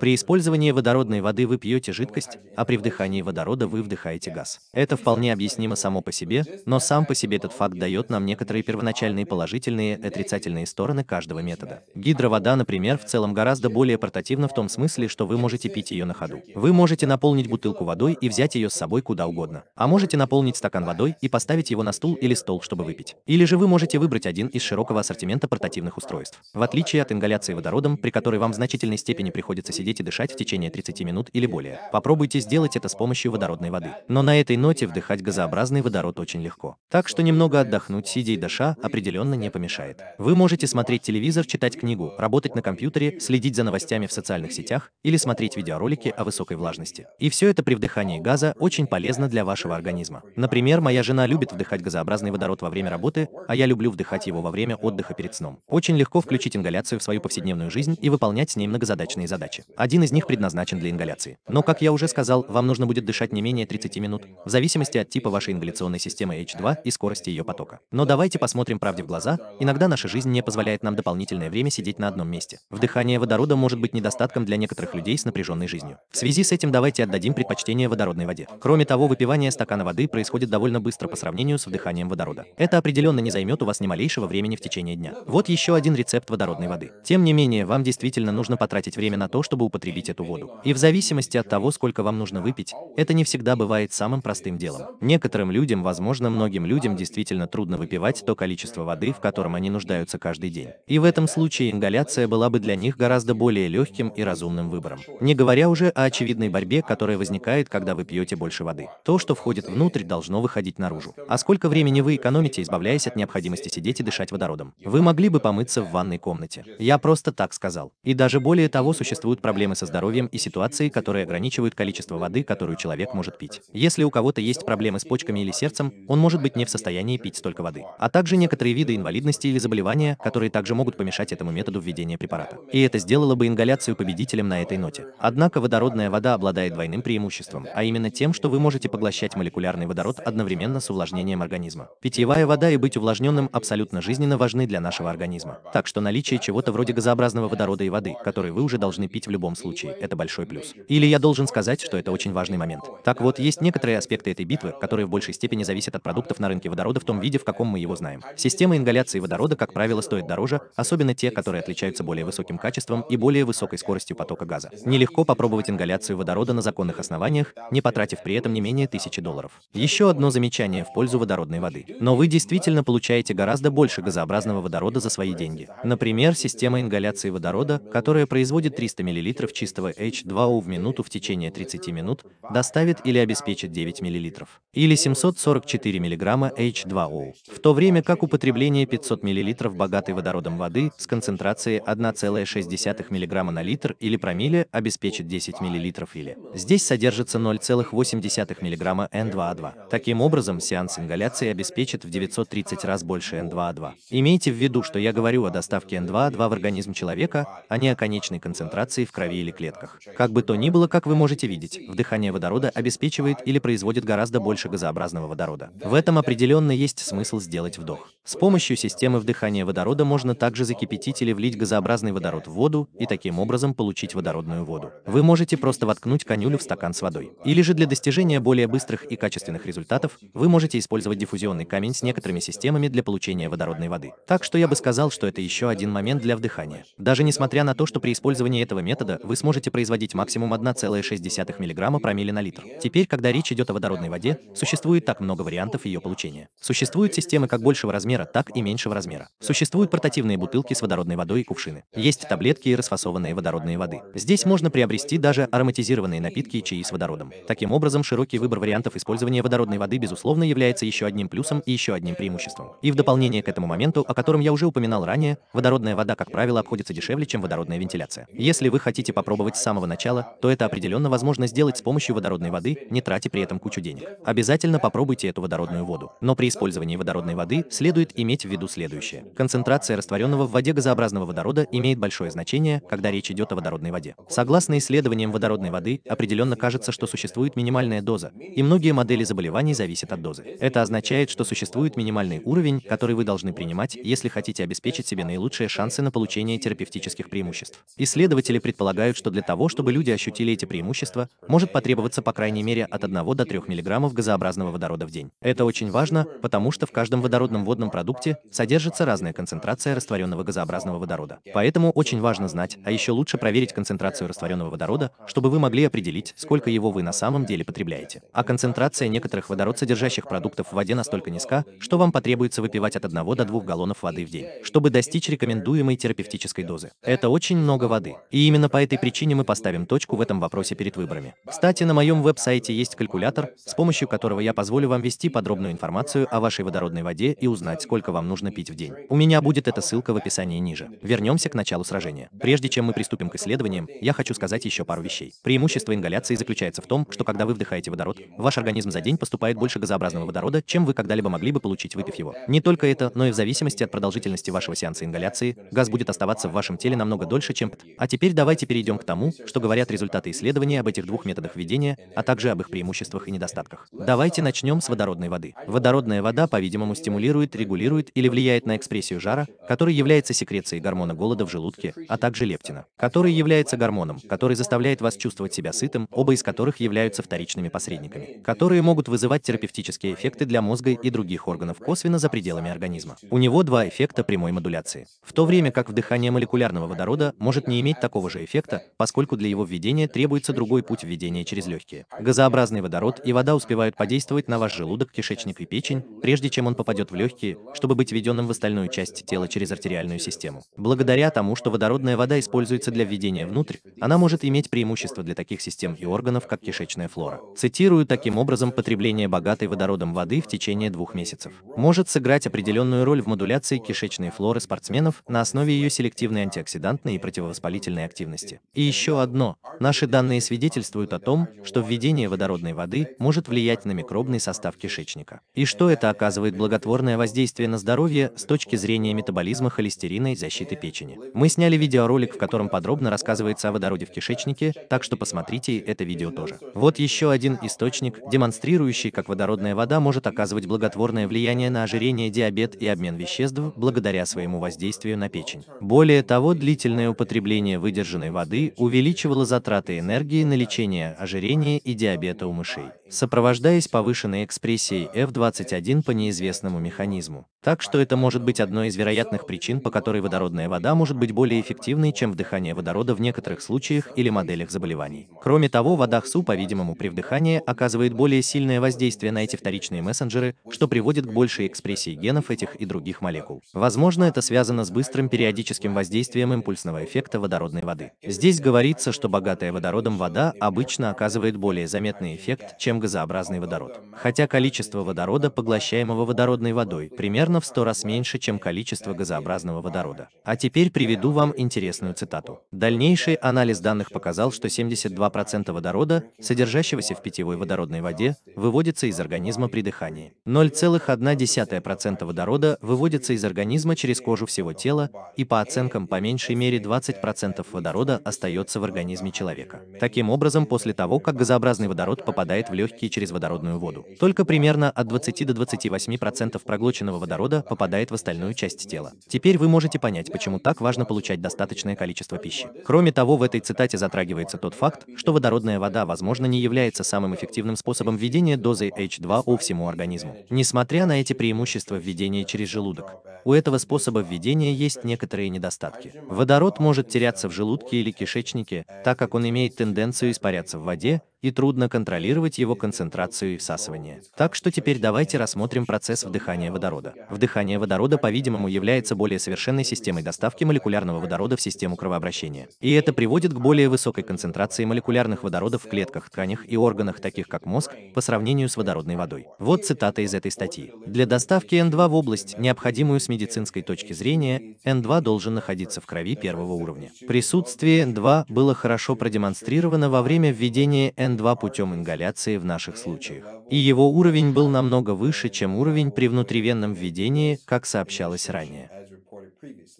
При использовании водородной воды вы пьете жидкость, а при вдыхании водорода вы вдыхаете газ. Это вполне объяснимо само по себе, но сам по себе этот факт дает нам некоторые первоначальные положительные и отрицательные стороны каждого метода. Гидровода, например, в целом гораздо более портативна в том смысле, что вы можете пить ее на ходу. Вы можете наполнить бутылку водой и взять ее с собой куда угодно. А можете наполнить стакан водой и поставить его на стул или стол, чтобы выпить. Или же вы можете выбрать один из широкого ассортимента портативных устройств. В отличие от ингаляции водородом, при которой вам в значительной степени приходится сидеть сидеть и дышать в течение 30 минут или более. Попробуйте сделать это с помощью водородной воды. Но на этой ноте вдыхать газообразный водород очень легко. Так что немного отдохнуть, сидя и дыша, определенно не помешает. Вы можете смотреть телевизор, читать книгу, работать на компьютере, следить за новостями в социальных сетях или смотреть видеоролики о высокой влажности. И все это при вдыхании газа очень полезно для вашего организма. Например, моя жена любит вдыхать газообразный водород во время работы, а я люблю вдыхать его во время отдыха перед сном. Очень легко включить ингаляцию в свою повседневную жизнь и выполнять с ней многозадачные задачи. Один из них предназначен для ингаляции. Но, как я уже сказал, вам нужно будет дышать не менее 30 минут, в зависимости от типа вашей ингаляционной системы H2 и скорости ее потока. Но давайте посмотрим правде в глаза. Иногда наша жизнь не позволяет нам дополнительное время сидеть на одном месте. Вдыхание водорода может быть недостатком для некоторых людей с напряженной жизнью. В связи с этим давайте отдадим предпочтение водородной воде. Кроме того, выпивание стакана воды происходит довольно быстро по сравнению с вдыханием водорода. Это определенно не займет у вас ни малейшего времени в течение дня. Вот еще один рецепт водородной воды. Тем не менее, вам действительно нужно потратить время на то, чтобы употребить эту воду. И в зависимости от того, сколько вам нужно выпить, это не всегда бывает самым простым делом. Некоторым людям, возможно, многим людям действительно трудно выпивать то количество воды, в котором они нуждаются каждый день. И в этом случае ингаляция была бы для них гораздо более легким и разумным выбором. Не говоря уже о очевидной борьбе, которая возникает, когда вы пьете больше воды. То, что входит внутрь, должно выходить наружу. А сколько времени вы экономите, избавляясь от необходимости сидеть и дышать водородом? Вы могли бы помыться в ванной комнате. Я просто так сказал. И даже более того, существуют проблемы проблемы со здоровьем и ситуации, которые ограничивают количество воды, которую человек может пить. Если у кого-то есть проблемы с почками или сердцем, он может быть не в состоянии пить столько воды. А также некоторые виды инвалидности или заболевания, которые также могут помешать этому методу введения препарата. И это сделало бы ингаляцию победителем на этой ноте. Однако водородная вода обладает двойным преимуществом, а именно тем, что вы можете поглощать молекулярный водород одновременно с увлажнением организма. Питьевая вода и быть увлажненным абсолютно жизненно важны для нашего организма. Так что наличие чего-то вроде газообразного водорода и воды, который вы уже должны пить в любом любом случае, это большой плюс. Или я должен сказать, что это очень важный момент. Так вот, есть некоторые аспекты этой битвы, которые в большей степени зависят от продуктов на рынке водорода в том виде, в каком мы его знаем. Системы ингаляции водорода, как правило, стоят дороже, особенно те, которые отличаются более высоким качеством и более высокой скоростью потока газа. Нелегко попробовать ингаляцию водорода на законных основаниях, не потратив при этом не менее тысячи долларов. Еще одно замечание в пользу водородной воды. Но вы действительно получаете гораздо больше газообразного водорода за свои деньги. Например, система ингаляции водорода, которая производит 300 мл мл чистого H2O в минуту в течение 30 минут доставит или обеспечит 9 мл, или 744 мг H2O, в то время как употребление 500 мл богатой водородом воды с концентрацией 1,6 мг на литр или промилле обеспечит 10 мл или. Здесь содержится 0,8 мг N2O2. Таким образом, сеанс ингаляции обеспечит в 930 раз больше N2O2. Имейте в виду, что я говорю о доставке N2O2 в организм человека, а не о конечной концентрации в крови или клетках. Как бы то ни было, как вы можете видеть, вдыхание водорода обеспечивает или производит гораздо больше газообразного водорода. В этом определенно есть смысл сделать вдох. С помощью системы вдыхания водорода можно также закипятить или влить газообразный водород в воду и таким образом получить водородную воду. Вы можете просто воткнуть конюлю в стакан с водой. Или же для достижения более быстрых и качественных результатов вы можете использовать диффузионный камень с некоторыми системами для получения водородной воды. Так что я бы сказал, что это еще один момент для вдыхания. Даже несмотря на то, что при использовании этого метода водорода вы сможете производить максимум 1,6 мг промилле на литр. Теперь, когда речь идет о водородной воде, существует так много вариантов ее получения. Существуют системы как большего размера, так и меньшего размера. Существуют портативные бутылки с водородной водой и кувшины. Есть таблетки и расфасованные водородные воды. Здесь можно приобрести даже ароматизированные напитки и чаи с водородом. Таким образом, широкий выбор вариантов использования водородной воды, безусловно, является еще одним плюсом и еще одним преимуществом. И в дополнение к этому моменту, о котором я уже упоминал ранее, водородная вода, как правило, обходится дешевле, чем водородная вентиляция. Если вы хотите хотите попробовать с самого начала, то это определенно возможно сделать с помощью водородной воды, не тратя при этом кучу денег. Обязательно попробуйте эту водородную воду. Но при использовании водородной воды следует иметь в виду следующее. Концентрация растворенного в воде газообразного водорода имеет большое значение, когда речь идет о водородной воде. Согласно исследованиям водородной воды, определенно кажется, что существует минимальная доза, и многие модели заболеваний зависят от дозы. Это означает, что существует минимальный уровень, который вы должны принимать, если хотите обеспечить себе наилучшие шансы на получение терапевтических преимуществ. Исследователи предполагают, полагают, что для того, чтобы люди ощутили эти преимущества, может потребоваться по крайней мере от 1 до 3 мг газообразного водорода в день. Это очень важно, потому что в каждом водородном водном продукте содержится разная концентрация растворенного газообразного водорода. Поэтому очень важно знать, а еще лучше проверить концентрацию растворенного водорода, чтобы вы могли определить, сколько его вы на самом деле потребляете. А концентрация некоторых водород содержащих продуктов в воде настолько низка, что вам потребуется выпивать от 1 до 2 галлонов воды в день, чтобы достичь рекомендуемой терапевтической дозы. Это очень много воды. И именно по по этой причине мы поставим точку в этом вопросе перед выборами. Кстати, на моем веб-сайте есть калькулятор, с помощью которого я позволю вам ввести подробную информацию о вашей водородной воде и узнать, сколько вам нужно пить в день. У меня будет эта ссылка в описании ниже. Вернемся к началу сражения. Прежде чем мы приступим к исследованиям, я хочу сказать еще пару вещей. Преимущество ингаляции заключается в том, что когда вы вдыхаете водород, ваш организм за день поступает больше газообразного водорода, чем вы когда-либо могли бы получить, выпив его. Не только это, но и в зависимости от продолжительности вашего сеанса ингаляции, газ будет оставаться в вашем теле намного дольше, чем... А теперь давайте перейдем к тому, что говорят результаты исследований об этих двух методах введения, а также об их преимуществах и недостатках. Давайте начнем с водородной воды. Водородная вода, по-видимому, стимулирует, регулирует или влияет на экспрессию жара, который является секрецией гормона голода в желудке, а также лептина, который является гормоном, который заставляет вас чувствовать себя сытым, оба из которых являются вторичными посредниками, которые могут вызывать терапевтические эффекты для мозга и других органов косвенно за пределами организма. У него два эффекта прямой модуляции. В то время как вдыхание молекулярного водорода может не иметь такого же эффекта, эффекта, поскольку для его введения требуется другой путь введения через легкие. Газообразный водород и вода успевают подействовать на ваш желудок, кишечник и печень, прежде чем он попадет в легкие, чтобы быть введенным в остальную часть тела через артериальную систему. Благодаря тому, что водородная вода используется для введения внутрь, она может иметь преимущество для таких систем и органов, как кишечная флора. Цитирую таким образом потребление богатой водородом воды в течение двух месяцев. Может сыграть определенную роль в модуляции кишечной флоры спортсменов на основе ее селективной антиоксидантной и противовоспалительной активности деятельности. И еще одно. Наши данные свидетельствуют о том, что введение водородной воды может влиять на микробный состав кишечника. И что это оказывает благотворное воздействие на здоровье с точки зрения метаболизма холестерина и защиты печени. Мы сняли видеоролик, в котором подробно рассказывается о водороде в кишечнике, так что посмотрите это видео тоже. Вот еще один источник, демонстрирующий, как водородная вода может оказывать благотворное влияние на ожирение, диабет и обмен веществ благодаря своему воздействию на печень. Более того, длительное употребление выдержанной минеральной воды увеличивало затраты энергии на лечение ожирения и диабета у мышей, сопровождаясь повышенной экспрессией F21 по неизвестному механизму. Так что это может быть одной из вероятных причин, по которой водородная вода может быть более эффективной, чем вдыхание водорода в некоторых случаях или моделях заболеваний. Кроме того, вода Хсу, по-видимому, при вдыхании оказывает более сильное воздействие на эти вторичные мессенджеры, что приводит к большей экспрессии генов этих и других молекул. Возможно, это связано с быстрым периодическим воздействием импульсного эффекта водородной воды. Здесь говорится, что богатая водородом вода обычно оказывает более заметный эффект, чем газообразный водород. Хотя количество водорода, поглощаемого водородной водой, примерно в 100 раз меньше, чем количество газообразного водорода. А теперь приведу вам интересную цитату. Дальнейший анализ данных показал, что 72% водорода, содержащегося в питьевой водородной воде, выводится из организма при дыхании. 0,1% водорода выводится из организма через кожу всего тела, и по оценкам по меньшей мере 20% водорода водорода остается в организме человека. Таким образом, после того, как газообразный водород попадает в легкие через водородную воду, только примерно от 20 до 28% процентов проглоченного водорода попадает в остальную часть тела. Теперь вы можете понять, почему так важно получать достаточное количество пищи. Кроме того, в этой цитате затрагивается тот факт, что водородная вода, возможно, не является самым эффективным способом введения дозы H2O всему организму. Несмотря на эти преимущества введения через желудок, у этого способа введения есть некоторые недостатки. Водород может теряться в желудке или кишечнике, так как он имеет тенденцию испаряться в воде, и трудно контролировать его концентрацию и всасывание. Так что теперь давайте рассмотрим процесс вдыхания водорода. Вдыхание водорода, по-видимому, является более совершенной системой доставки молекулярного водорода в систему кровообращения. И это приводит к более высокой концентрации молекулярных водородов в клетках, тканях и органах, таких как мозг, по сравнению с водородной водой. Вот цитата из этой статьи. Для доставки N2 в область, необходимую с медицинской точки зрения, N2 должен находиться в крови первого уровня. Присутствие N2 было хорошо продемонстрировано во время введения N2 КН2 путем ингаляции в наших случаях. И его уровень был намного выше, чем уровень при внутривенном введении, как сообщалось ранее.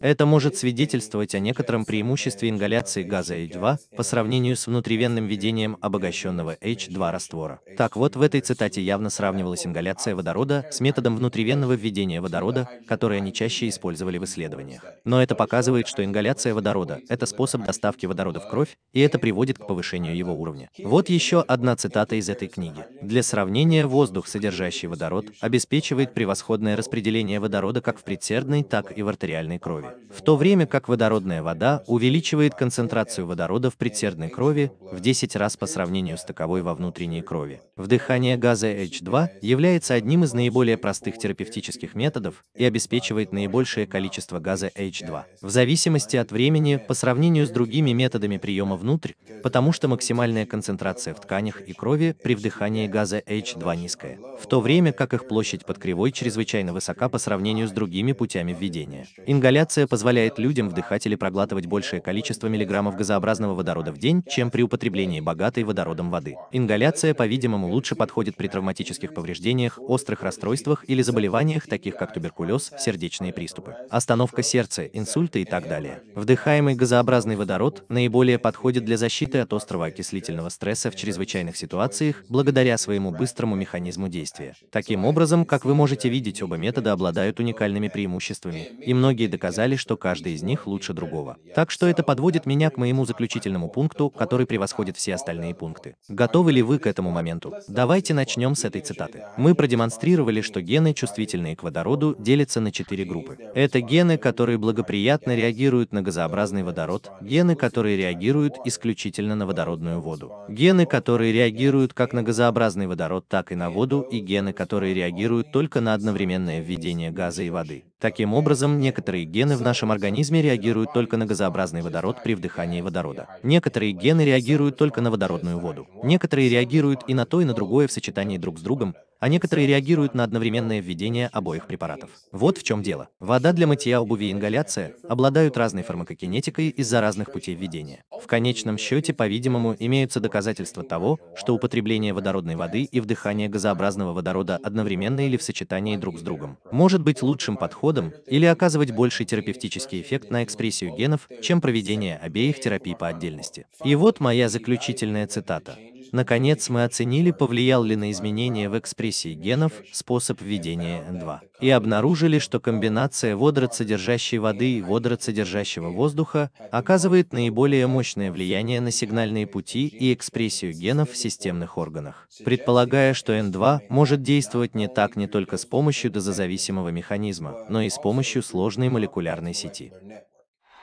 Это может свидетельствовать о некотором преимуществе ингаляции газа H2 по сравнению с внутривенным введением обогащенного H2 раствора. Так вот, в этой цитате явно сравнивалась ингаляция водорода с методом внутривенного введения водорода, который они чаще использовали в исследованиях. Но это показывает, что ингаляция водорода – это способ доставки водорода в кровь, и это приводит к повышению его уровня. Вот еще одна цитата из этой книги. Для сравнения, воздух, содержащий водород, обеспечивает превосходное распределение водорода как в предсердной, так и в артериальной крови в то время как водородная вода увеличивает концентрацию водорода в предсердной крови в 10 раз по сравнению с таковой во внутренней крови. Вдыхание газа H2 является одним из наиболее простых терапевтических методов и обеспечивает наибольшее количество газа H2 в зависимости от времени по сравнению с другими методами приема внутрь, потому что максимальная концентрация в тканях и крови при вдыхании газа H2 низкая, в то время как их площадь под кривой чрезвычайно высока по сравнению с другими путями введения. Ингаляция Фиксация позволяет людям вдыхать или проглатывать большее количество миллиграммов газообразного водорода в день, чем при употреблении богатой водородом воды. Ингаляция, по-видимому, лучше подходит при травматических повреждениях, острых расстройствах или заболеваниях, таких как туберкулез, сердечные приступы, остановка сердца, инсульты и так далее. Вдыхаемый газообразный водород наиболее подходит для защиты от острого окислительного стресса в чрезвычайных ситуациях благодаря своему быстрому механизму действия. Таким образом, как вы можете видеть, оба метода обладают уникальными преимуществами, и многие доказали, считали, что каждый из них лучше другого. Так что это подводит меня к моему заключительному пункту, который превосходит все остальные пункты. Готовы ли вы к этому моменту? Давайте начнем с этой цитаты. Мы продемонстрировали, что гены, чувствительные к водороду, делятся на четыре группы. Это гены, которые благоприятно реагируют на газообразный водород, гены, которые реагируют исключительно на водородную воду, гены, которые реагируют как на газообразный водород, так и на воду, и гены, которые реагируют только на одновременное введение газа и воды. Таким образом, некоторые гены в нашем организме реагируют только на газообразный водород при вдыхании водорода. Некоторые гены реагируют только на водородную воду. Некоторые реагируют и на то, и на другое в сочетании друг с другом, а некоторые реагируют на одновременное введение обоих препаратов. Вот в чем дело. Вода для мытья обуви и ингаляция обладают разной фармакокинетикой из-за разных путей введения. В конечном счете, по-видимому, имеются доказательства того, что употребление водородной воды и вдыхание газообразного водорода одновременно или в сочетании друг с другом может быть лучшим подходом или оказывать больший терапевтический эффект на экспрессию генов, чем проведение обеих терапий по отдельности. И вот моя заключительная цитата. Наконец, мы оценили, повлиял ли на изменения в экспрессии генов способ введения N2. И обнаружили, что комбинация водород содержащей воды и водород содержащего воздуха оказывает наиболее мощное влияние на сигнальные пути и экспрессию генов в системных органах. Предполагая, что N2 может действовать не так не только с помощью дозозависимого механизма, но и с помощью сложной молекулярной сети.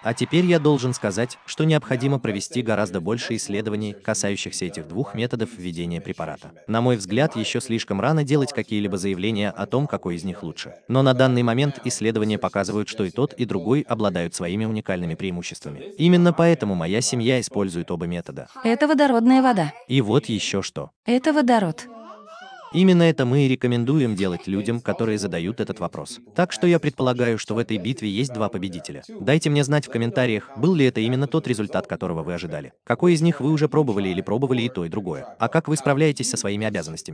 А теперь я должен сказать, что необходимо провести гораздо больше исследований, касающихся этих двух методов введения препарата. На мой взгляд, еще слишком рано делать какие-либо заявления о том, какой из них лучше. Но на данный момент исследования показывают, что и тот, и другой обладают своими уникальными преимуществами. Именно поэтому моя семья использует оба метода. Это водородная вода. И вот еще что. Это водород. Именно это мы и рекомендуем делать людям, которые задают этот вопрос. Так что я предполагаю, что в этой битве есть два победителя. Дайте мне знать в комментариях, был ли это именно тот результат, которого вы ожидали. Какой из них вы уже пробовали или пробовали и то, и другое. А как вы справляетесь со своими обязанностями?